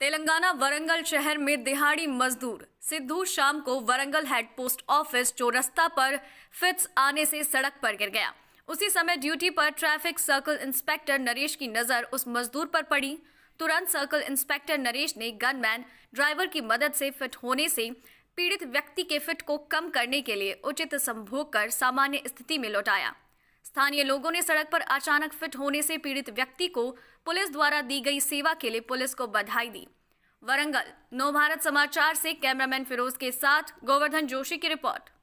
तेलंगाना वरंगल शहर में दिहाड़ी मजदूर सिद्धू शाम को वरंगल हेड पोस्ट ऑफिस चौरस्ता पर फिट्स आने से सड़क पर गिर गया उसी समय ड्यूटी पर ट्रैफिक सर्कल इंस्पेक्टर नरेश की नजर उस मजदूर पर पड़ी तुरंत सर्कल इंस्पेक्टर नरेश ने गनमैन ड्राइवर की मदद से फिट होने से पीड़ित व्यक्ति के फिट को कम करने के लिए उचित संभोग कर सामान्य स्थिति में लौटाया स्थानीय लोगों ने सड़क पर अचानक फिट होने से पीड़ित व्यक्ति को पुलिस द्वारा दी गई सेवा के लिए पुलिस को बधाई दी वरंगल नव भारत समाचार से कैमरामैन फिरोज के साथ गोवर्धन जोशी की रिपोर्ट